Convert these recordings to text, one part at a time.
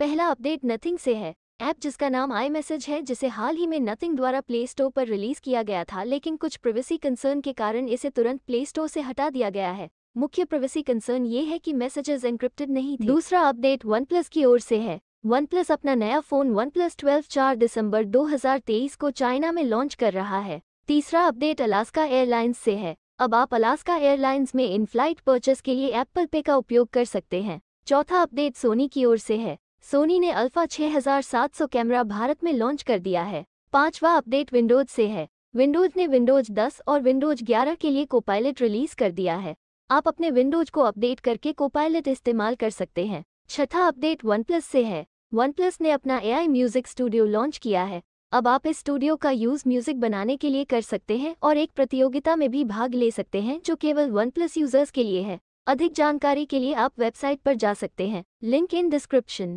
पहला update nothing से है ऐप जिसका नाम आई मैसेज है जिसे हाल ही में नथिंग द्वारा प्ले स्टोर पर रिलीज किया गया था लेकिन कुछ प्रिवेसी कंसर्न के कारण इसे तुरंत प्ले स्टोर से हटा दिया गया है मुख्य प्रिवेसी कंसर्न ये है कि मैसेजेस एनक्रिप्टेड नहीं थे दूसरा अपडेट वन प्लस की ओर से है वन प्लस अपना नया फोन वन प्लस ट्वेल्व चार दिसंबर 2023 को चाइना में लॉन्च कर रहा है तीसरा अपडेट अलास्का एयरलाइंस से है अब आप अलास्का एयरलाइंस में इन फ्लाइट परचेस के लिए एप्पल पे का उपयोग कर सकते हैं चौथा अपडेट सोनी की ओर से है सोनी ने अल्फा 6700 कैमरा भारत में लॉन्च कर दिया है पांचवा अपडेट विंडोज से है विंडोज ने विंडोज 10 और विंडोज 11 के लिए कोपायलट रिलीज कर दिया है आप अपने विंडोज को अपडेट करके कोपायलट इस्तेमाल कर सकते हैं छठा अपडेट वन प्लस से है वन प्लस ने अपना एआई म्यूजिक स्टूडियो लॉन्च किया है अब आप इस स्टूडियो का यूज म्यूजिक बनाने के लिए कर सकते हैं और एक प्रतियोगिता में भी भाग ले सकते हैं जो केवल वन प्लस यूजर्स के लिए है अधिक जानकारी के लिए आप वेबसाइट पर जा सकते हैं लिंक इन डिस्क्रिप्शन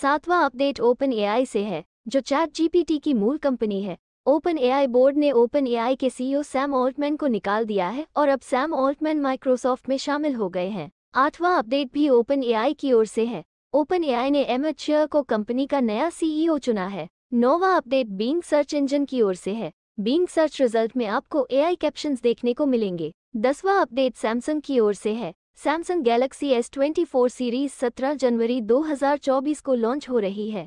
सातवां अपडेट ओपन एआई से है जो चैट जीपीटी की मूल कंपनी है ओपन एआई बोर्ड ने ओपन एआई के सीईओ सैम ऑल्टमैन को निकाल दिया है और अब सैम ऑल्टमैन माइक्रोसॉफ्ट में शामिल हो गए हैं आठवां अपडेट भी ओपन एआई की ओर से है ओपन एआई ने एम शेयर को कंपनी का नया सीईओ चुना है नौवा अपडेट बींग सर्च इंजन की ओर से है बींग सर्च रिजल्ट में आपको एआई कैप्शंस देखने को मिलेंगे दसवां अपडेट सैमसंग की ओर से है सैमसंग गैलेक्सी S24 सीरीज 17 जनवरी 2024 को लॉन्च हो रही है